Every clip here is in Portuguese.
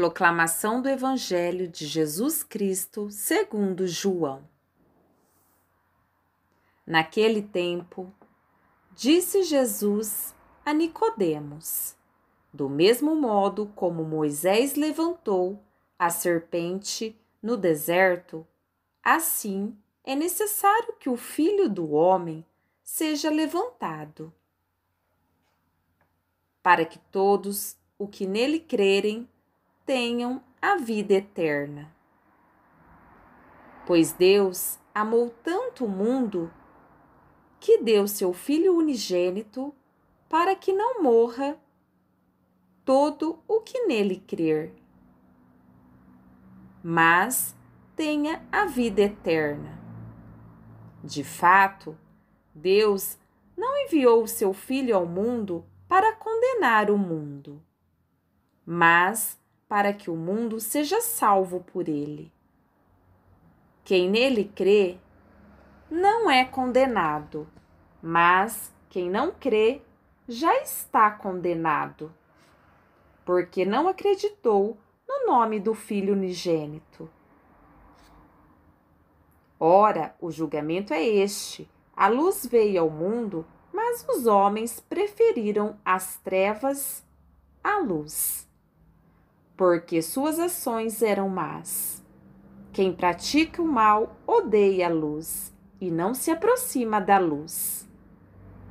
Proclamação do Evangelho de Jesus Cristo segundo João. Naquele tempo, disse Jesus a Nicodemos: Do mesmo modo como Moisés levantou a serpente no deserto, assim é necessário que o Filho do homem seja levantado, para que todos o que nele crerem tenham a vida eterna. Pois Deus amou tanto o mundo que deu seu Filho unigênito para que não morra todo o que nele crer, mas tenha a vida eterna. De fato, Deus não enviou o seu Filho ao mundo para condenar o mundo, mas para que o mundo seja salvo por ele. Quem nele crê não é condenado, mas quem não crê já está condenado, porque não acreditou no nome do Filho unigênito. Ora, o julgamento é este: a luz veio ao mundo, mas os homens preferiram as trevas à luz porque suas ações eram más. Quem pratica o mal odeia a luz e não se aproxima da luz,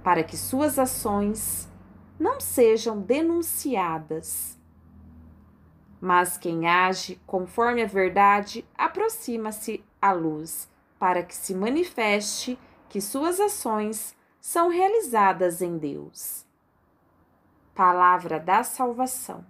para que suas ações não sejam denunciadas. Mas quem age conforme a verdade aproxima-se à luz, para que se manifeste que suas ações são realizadas em Deus. Palavra da Salvação.